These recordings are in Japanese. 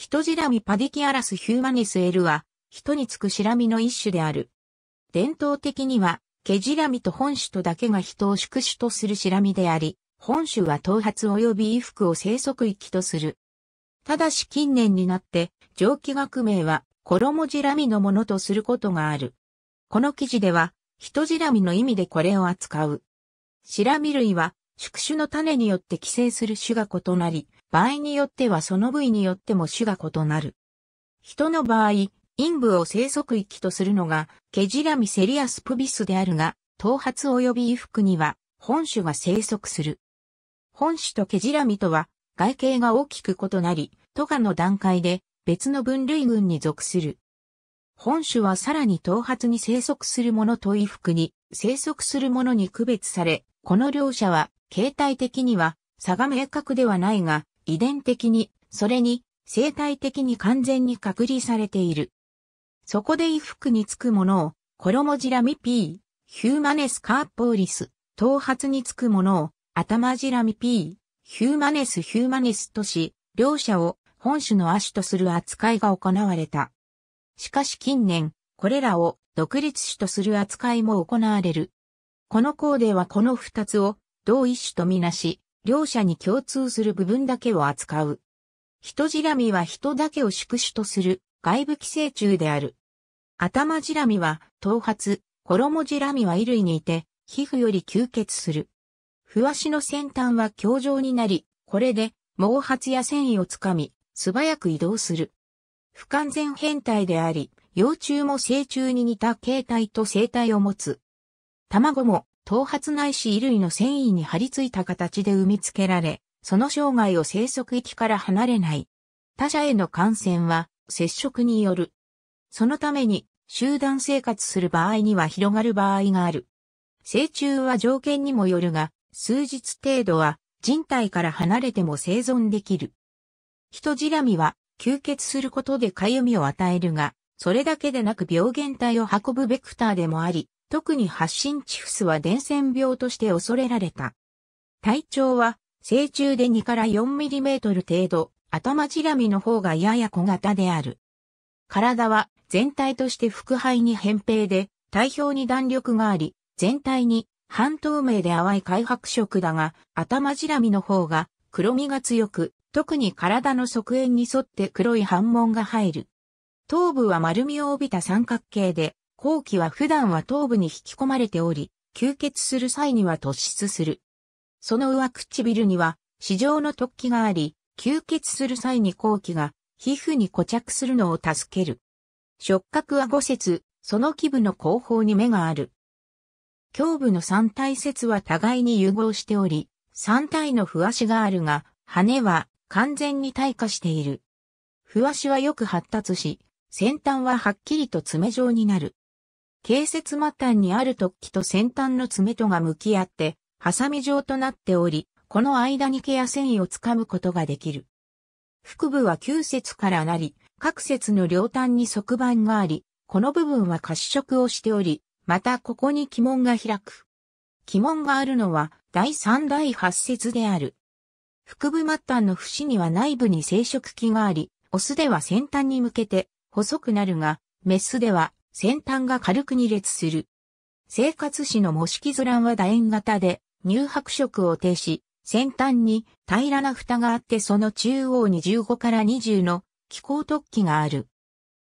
人じらみパディキアラスヒューマネスエルは、人につくしらみの一種である。伝統的には、毛じらみと本種とだけが人を宿主とするしらみであり、本種は頭髪及び衣服を生息域とする。ただし近年になって、蒸気学名は、衣じらみのものとすることがある。この記事では、人じらみの意味でこれを扱う。しらみ類は、宿主の種によって寄生する種が異なり、場合によってはその部位によっても種が異なる。人の場合、陰部を生息域とするのが、ケジラミセリアスプビスであるが、頭髪及び衣服には、本種が生息する。本種とケジラミとは、外形が大きく異なり、トガの段階で別の分類群に属する。本種はさらに頭髪に生息するものと衣服に生息するものに区別され、この両者は、形態的には差が明確ではないが、遺伝的に、それに、生態的に完全に隔離されている。そこで衣服につくものを、コロモジラミ P、ヒューマネスカーポーリス、頭髪につくものを、頭ジラミ P、ヒューマネスヒューマネスとし、両者を本種の亜種とする扱いが行われた。しかし近年、これらを独立種とする扱いも行われる。この項ではこの二つを同一種とみなし、両者に共通する部分だけを扱う。人じらみは人だけを宿主とする外部寄生虫である。頭じらみは頭髪、衣じらみは衣類にいて、皮膚より吸血する。ふわしの先端は強状になり、これで毛髪や繊維をつかみ、素早く移動する。不完全変態であり、幼虫も成虫に似た形態と生態を持つ。卵も頭髪ないし衣類の繊維に張り付いた形で埋め付けられ、その生涯を生息域から離れない。他者への感染は接触による。そのために集団生活する場合には広がる場合がある。成虫は条件にもよるが、数日程度は人体から離れても生存できる。人じらみは吸血することで痒みを与えるが、それだけでなく病原体を運ぶベクターでもあり、特に発疹チフスは伝染病として恐れられた。体長は、成虫で2から4ミリメートル程度、頭じらみの方がやや小型である。体は全体として腹肺に扁平で、体表に弾力があり、全体に半透明で淡い灰白色だが、頭じらみの方が黒みが強く、特に体の側縁に沿って黒い斑紋が入る。頭部は丸みを帯びた三角形で、後期は普段は頭部に引き込まれており、吸血する際には突出する。その上唇には、市場の突起があり、吸血する際に後期が、皮膚に固着するのを助ける。触覚は五節、その基部の後方に目がある。胸部の三体節は互いに融合しており、三体のふわしがあるが、羽は完全に退化している。ふわしはよく発達し、先端ははっきりと爪状になる。形節末端にある突起と先端の爪とが向き合って、ハサミ状となっており、この間に毛や繊維をつかむことができる。腹部は9節からなり、各節の両端に側板があり、この部分は褐色をしており、またここに鬼門が開く。鬼門があるのは第3第8節である。腹部末端の節には内部に生殖器があり、オスでは先端に向けて細くなるが、メスでは先端が軽く2列する。生活史の模式図覧は楕円型で、乳白色を呈し、先端に平らな蓋があってその中央に15から20の気候突起がある。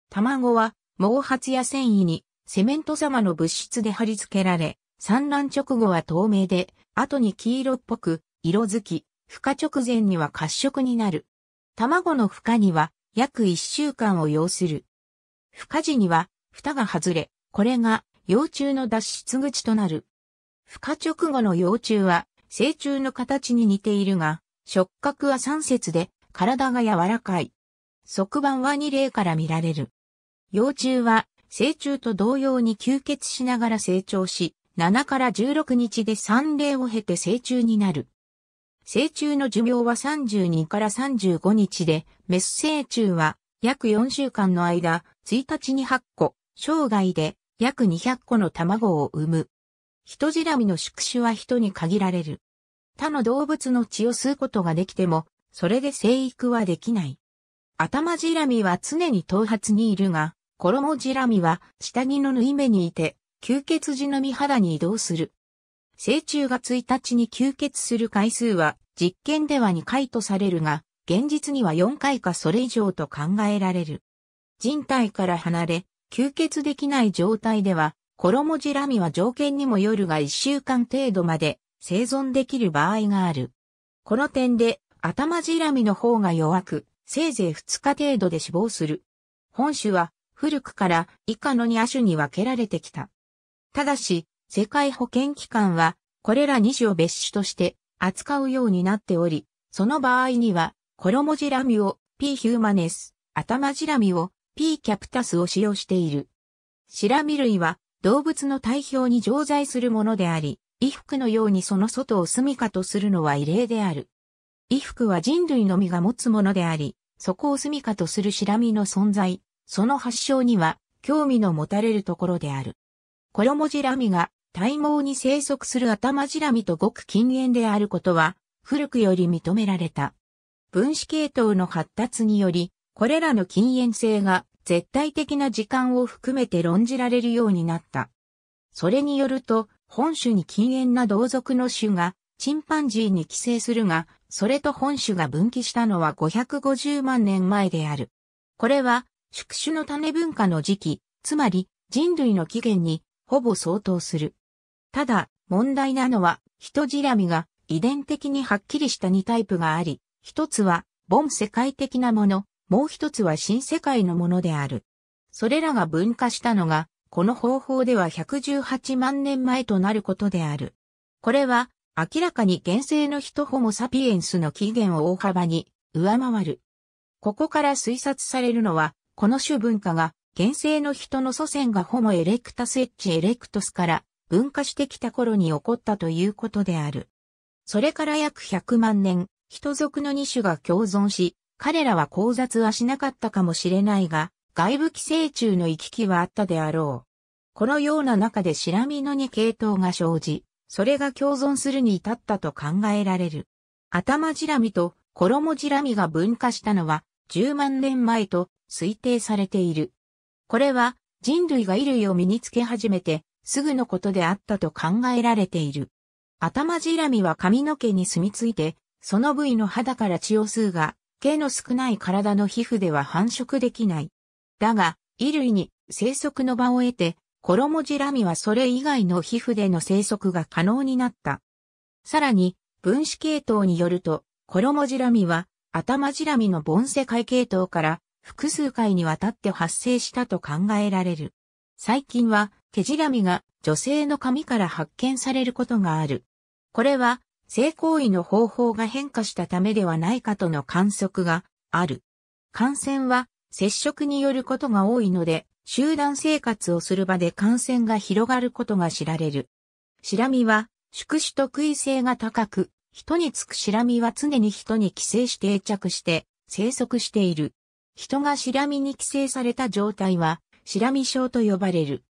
卵は毛髪や繊維にセメント様の物質で貼り付けられ、産卵直後は透明で、後に黄色っぽく色づき、孵化直前には褐色になる。卵の孵化には約1週間を要する。孵化時には蓋が外れ、これが幼虫の脱出口となる。孵化直後の幼虫は成虫の形に似ているが、触覚は3節で体が柔らかい。側板は2例から見られる。幼虫は成虫と同様に吸血しながら成長し、7から16日で3例を経て成虫になる。成虫の寿命は32から35日で、メス成虫は約4週間の間、1日に8個、生涯で約200個の卵を産む。人じらみの宿主は人に限られる。他の動物の血を吸うことができても、それで生育はできない。頭じらみは常に頭髪にいるが、衣じらみは下着の縫い目にいて、吸血時の身肌に移動する。成虫が1日に吸血する回数は実験では2回とされるが、現実には4回かそれ以上と考えられる。人体から離れ、吸血できない状態では、コロモジラミは条件にもよるが1週間程度まで生存できる場合がある。この点で、頭ジラミの方が弱く、せいぜい2日程度で死亡する。本種は古くから以下の2亜種に分けられてきた。ただし、世界保健機関は、これら2種を別種として扱うようになっており、その場合には、コロモジラミを P ヒューマネス、頭ジラミを P. キャプタスを使用している。シラミ類は動物の体表に常在するものであり、衣服のようにその外を住処とするのは異例である。衣服は人類のみが持つものであり、そこを住処とするシラミの存在、その発祥には興味の持たれるところである。衣ジラミが体毛に生息する頭ジラミとごく近縁であることは、古くより認められた。分子系統の発達により、これらの禁煙性が絶対的な時間を含めて論じられるようになった。それによると、本種に禁煙な同族の種がチンパンジーに寄生するが、それと本種が分岐したのは550万年前である。これは、宿主の種文化の時期、つまり人類の起源にほぼ相当する。ただ、問題なのは、人じらみが遺伝的にはっきりした2タイプがあり、一つは、ボン世界的なもの、もう一つは新世界のものである。それらが分化したのが、この方法では118万年前となることである。これは、明らかに現世の人ホモサピエンスの起源を大幅に上回る。ここから推察されるのは、この種文化が、現世の人の祖先がホモエレクタスエッチエレクトスから分化してきた頃に起こったということである。それから約100万年、人族の2種が共存し、彼らは交雑はしなかったかもしれないが、外部寄生虫の行き来はあったであろう。このような中でシラミノに系統が生じ、それが共存するに至ったと考えられる。頭ジラミと衣ジラミが分化したのは10万年前と推定されている。これは人類が衣類を身につけ始めてすぐのことであったと考えられている。頭ジラミは髪の毛に住み着いて、その部位の肌から血を吸うが、毛の少ない体の皮膚では繁殖できない。だが、衣類に生息の場を得て、コロモジラミはそれ以外の皮膚での生息が可能になった。さらに、分子系統によると、コロモジラミは、頭ジラミの盆世界系統から複数回にわたって発生したと考えられる。最近は、毛ジラミが女性の髪から発見されることがある。これは、性行為の方法が変化したためではないかとの観測がある。感染は接触によることが多いので、集団生活をする場で感染が広がることが知られる。シラミは宿主特異性が高く、人につくシラミは常に人に寄生して定着して生息している。人がシラミに寄生された状態は、シラミ症と呼ばれる。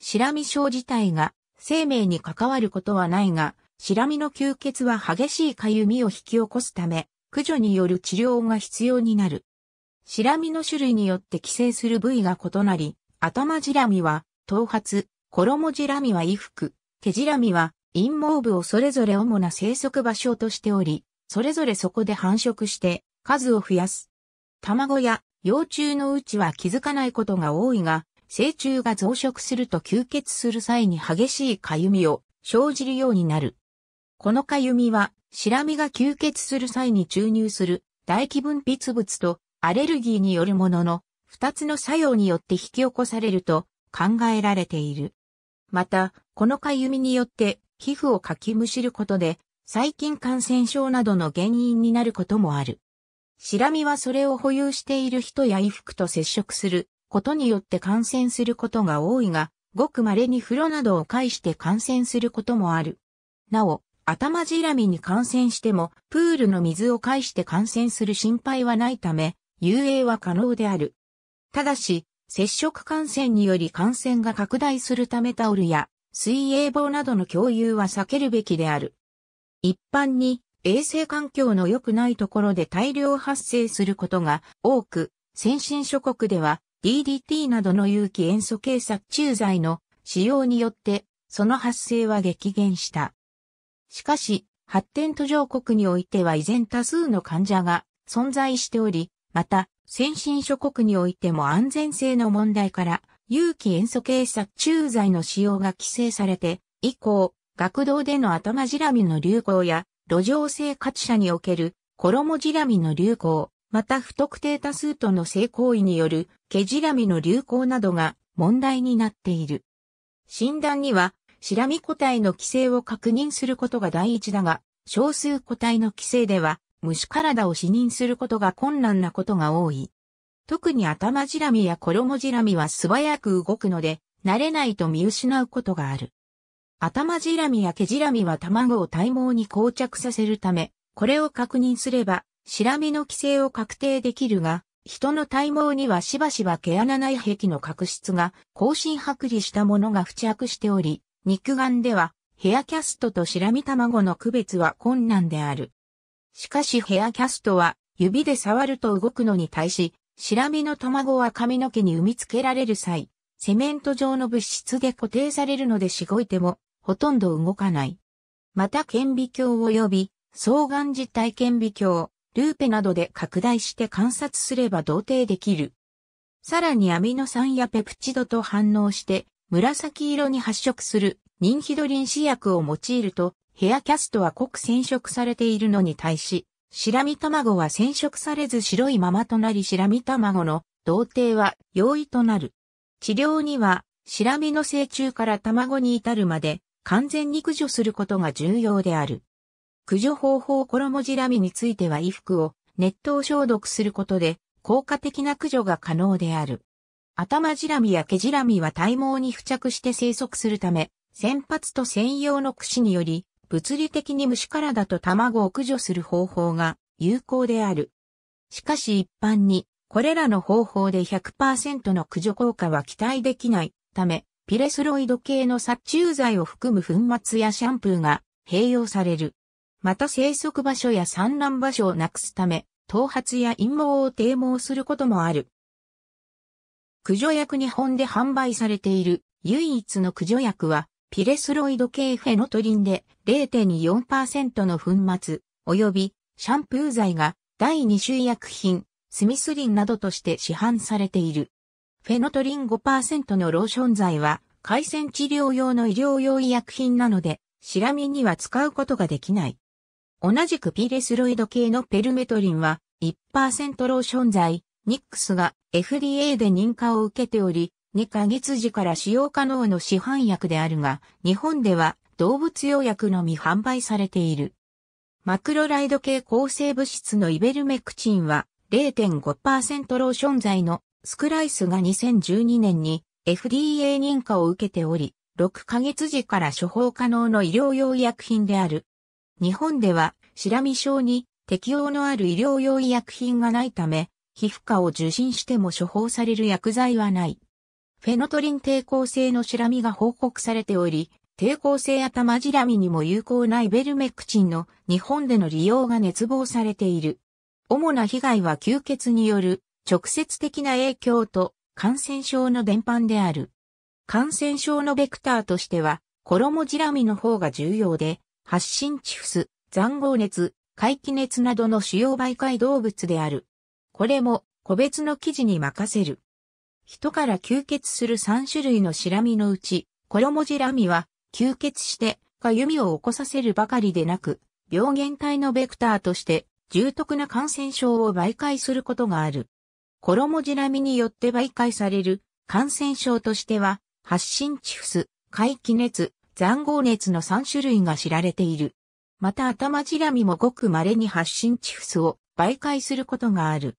シラミ症自体が生命に関わることはないが、シラミの吸血は激しいかゆみを引き起こすため、駆除による治療が必要になる。シラミの種類によって寄生する部位が異なり、頭ジラミは頭髪、衣ジラミは衣服、毛ジラミは陰毛部をそれぞれ主な生息場所としており、それぞれそこで繁殖して数を増やす。卵や幼虫のうちは気づかないことが多いが、成虫が増殖すると吸血する際に激しいかゆみを生じるようになる。このかゆみは、白身が吸血する際に注入する唾液分泌物とアレルギーによるものの、二つの作用によって引き起こされると考えられている。また、このかゆみによって皮膚をかきむしることで、細菌感染症などの原因になることもある。白身はそれを保有している人や衣服と接触することによって感染することが多いが、ごく稀に風呂などを介して感染することもある。なお、頭じらみに感染しても、プールの水を介して感染する心配はないため、遊泳は可能である。ただし、接触感染により感染が拡大するためタオルや水泳棒などの共有は避けるべきである。一般に衛生環境の良くないところで大量発生することが多く、先進諸国では DDT などの有機塩素系殺虫剤の使用によってその発生は激減した。しかし、発展途上国においては依然多数の患者が存在しており、また、先進諸国においても安全性の問題から、有機塩素系殺虫剤の使用が規制されて、以降、学童での頭じらみの流行や、路上生活者における衣じらみの流行、また不特定多数との性行為による毛じらみの流行などが問題になっている。診断にはシラミ個体の規制を確認することが第一だが、少数個体の規制では、虫体を視認することが困難なことが多い。特に頭ジらみや衣ジらみは素早く動くので、慣れないと見失うことがある。頭ジらみや毛ジらみは卵を体毛に膠着させるため、これを確認すれば、シラミの規制を確定できるが、人の体毛にはしばしば毛穴内壁の角質が、更新剥離したものが付着しており、肉眼ではヘアキャストと白身卵の区別は困難である。しかしヘアキャストは指で触ると動くのに対し、白身の卵は髪の毛に産み付けられる際、セメント状の物質で固定されるのでしごいても、ほとんど動かない。また顕微鏡及び、双眼実体顕微鏡、ルーペなどで拡大して観察すれば同定できる。さらにアミノ酸やペプチドと反応して、紫色に発色するニンヒドリン試薬を用いると、ヘアキャストは濃く染色されているのに対し、白身卵は染色されず白いままとなり白身卵の童貞は容易となる。治療には、白身の成虫から卵に至るまで完全に駆除することが重要である。駆除方法衣じらみについては衣服を熱湯消毒することで効果的な駆除が可能である。頭じらみや毛じらみは体毛に付着して生息するため、先発と専用の櫛により、物理的に虫からだと卵を駆除する方法が有効である。しかし一般に、これらの方法で100%の駆除効果は期待できないため、ピレスロイド系の殺虫剤を含む粉末やシャンプーが併用される。また生息場所や産卵場所をなくすため、頭髪や陰毛を低毛することもある。駆除薬日本で販売されている唯一の駆除薬は、ピレスロイド系フェノトリンで0.24%の粉末、及びシャンプー剤が第2種医薬品、スミスリンなどとして市販されている。フェノトリン5%のローション剤は、回線治療用の医療用医薬品なので、シラミには使うことができない。同じくピレスロイド系のペルメトリンは1%ローション剤、ニックスが FDA で認可を受けており、2ヶ月時から使用可能の市販薬であるが、日本では動物用薬のみ販売されている。マクロライド系抗生物質のイベルメクチンは0.5%ローション剤のスクライスが2012年に FDA 認可を受けており、6ヶ月時から処方可能の医療用医薬品である。日本では、シラミ症に適用のある医療用医薬品がないため、皮膚科を受診しても処方される薬剤はない。フェノトリン抵抗性のシラミが報告されており、抵抗性頭ジラミにも有効なイベルメクチンの日本での利用が熱望されている。主な被害は吸血による直接的な影響と感染症の伝播である。感染症のベクターとしては、衣ジラミの方が重要で、発疹チフス、残号熱、怪奇熱などの主要媒介動物である。これも個別の生地に任せる。人から吸血する3種類のシラミのうち、衣ジらみは吸血してか弓を起こさせるばかりでなく、病原体のベクターとして重篤な感染症を媒介することがある。衣ジらみによって媒介される感染症としては、発疹チフス、回帰熱、残酷熱の3種類が知られている。また頭ジらみもごく稀に発疹チフスを媒介することがある。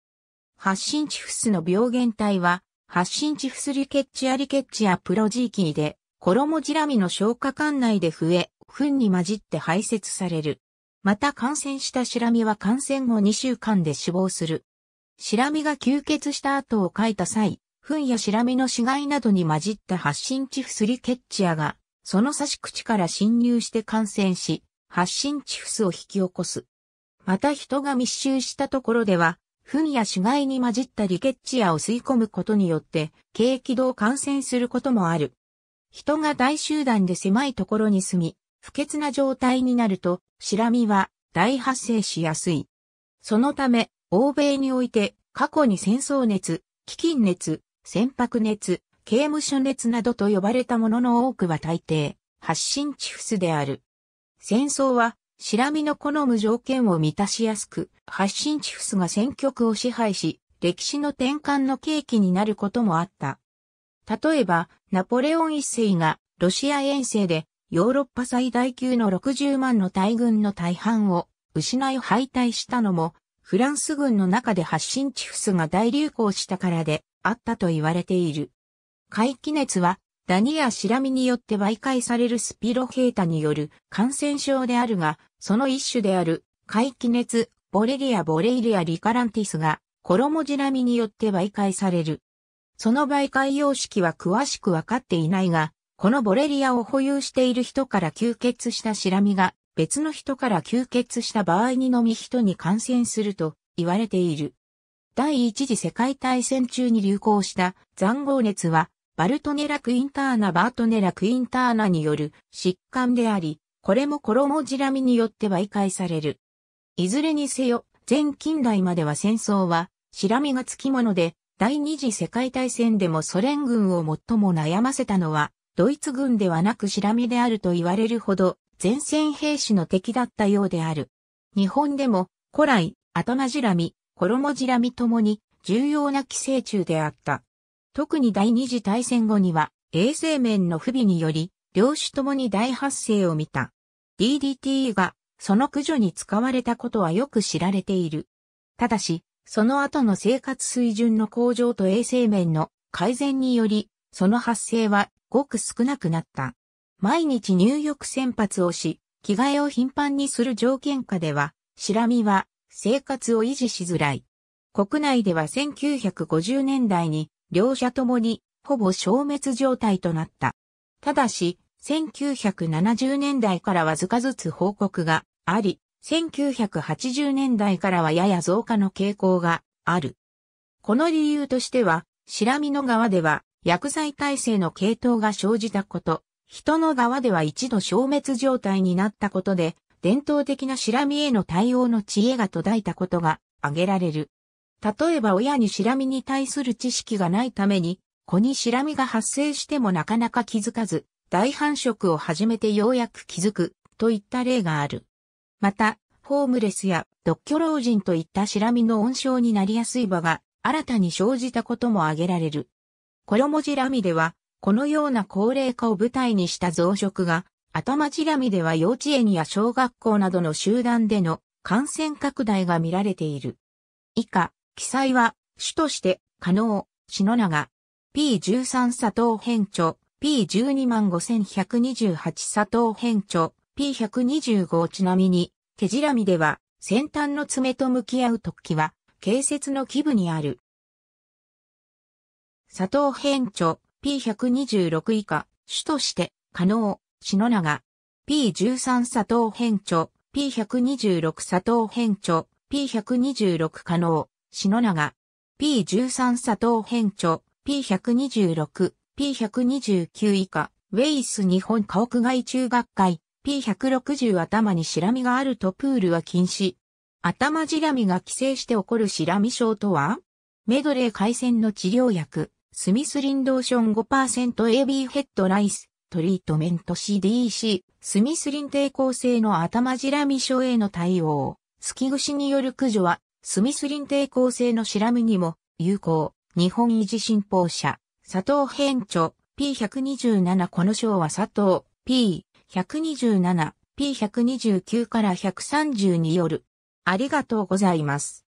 発疹チフスの病原体は、発疹チフスリケッチアリケッチアプロジーキーで、衣じらジラミの消化管内で増え、糞に混じって排泄される。また感染したシラミは感染後2週間で死亡する。シラミが吸血した後をかいた際、糞やシラミの死骸などに混じった発疹チフスリケッチアが、その差し口から侵入して感染し、発疹チフスを引き起こす。また人が密集したところでは、糞や死骸に混じったリケッチアを吸い込むことによって、軽気道感染することもある。人が大集団で狭いところに住み、不潔な状態になると、シラミは大発生しやすい。そのため、欧米において、過去に戦争熱、飢饉熱、船舶熱、刑務所熱などと呼ばれたものの多くは大抵、発信地フスである。戦争はシラミの好む条件を満たしやすく、発信地フスが選挙区を支配し、歴史の転換の契機になることもあった。例えば、ナポレオン一世がロシア遠征でヨーロッパ最大級の60万の大軍の大半を失い敗退したのも、フランス軍の中で発信地フスが大流行したからであったと言われている。回帰熱は、ダニやシラミによって媒介されるスピロヘータによる感染症であるが、その一種である、回帰熱、ボレリア・ボレイリア・リカランティスが、衣じ並みによって媒介される。その媒介様式は詳しくわかっていないが、このボレリアを保有している人から吸血したシラミが、別の人から吸血した場合にのみ人に感染すると言われている。第一次世界大戦中に流行した残酷熱は、バルトネラクインターナバートネラクインターナによる疾患であり、これも衣じらみによって媒介される。いずれにせよ、前近代までは戦争は、しらみがつきもので、第二次世界大戦でもソ連軍を最も悩ませたのは、ドイツ軍ではなくしらみであると言われるほど、前線兵士の敵だったようである。日本でも、古来、頭じらみ、衣じらみともに、重要な寄生虫であった。特に第二次大戦後には、衛生面の不備により、両種ともに大発生を見た。DDT がその駆除に使われたことはよく知られている。ただし、その後の生活水準の向上と衛生面の改善により、その発生はごく少なくなった。毎日入浴先発をし、着替えを頻繁にする条件下では、シラミは生活を維持しづらい。国内では1950年代に両者ともにほぼ消滅状態となった。ただし、1970年代からわずかずつ報告があり、1980年代からはやや増加の傾向がある。この理由としては、白身の側では薬剤耐性の系統が生じたこと、人の側では一度消滅状態になったことで、伝統的な白身への対応の知恵が途絶えたことが挙げられる。例えば親に白身に対する知識がないために、子に白身が発生してもなかなか気づかず、大繁殖を始めてようやく気づく、といった例がある。また、ホームレスや独居老人といった白身の温床になりやすい場が新たに生じたことも挙げられる。衣ラミでは、このような高齢化を舞台にした増殖が、頭ラミでは幼稚園や小学校などの集団での感染拡大が見られている。以下、記載は、主として、可能、篠永、P13 佐藤編著、P125,128 佐藤編著、P125 ちなみに、手じらみでは、先端の爪と向き合う突起は、形節の基部にある。佐藤編著、P126 以下、主として、可能、篠長。P13 佐藤編著、P126 佐藤編著、P126 可能、篠長。P13 佐藤編著、P126、P129 以下、ウェイス日本家屋外中学会、P160 頭にシラミがあるとプールは禁止。頭じらみが寄生して起こるシラミ症とはメドレー回線の治療薬、スミスリンドーション 5%AB ヘッドライス、トリートメント c d c スミスリン抵抗性の頭じらみ症への対応、スキグシによる駆除は、スミスリン抵抗性のシラミにも有効。日本維持新報社、佐藤編著、P127 この章は佐藤、P127、P129 から130による。ありがとうございます。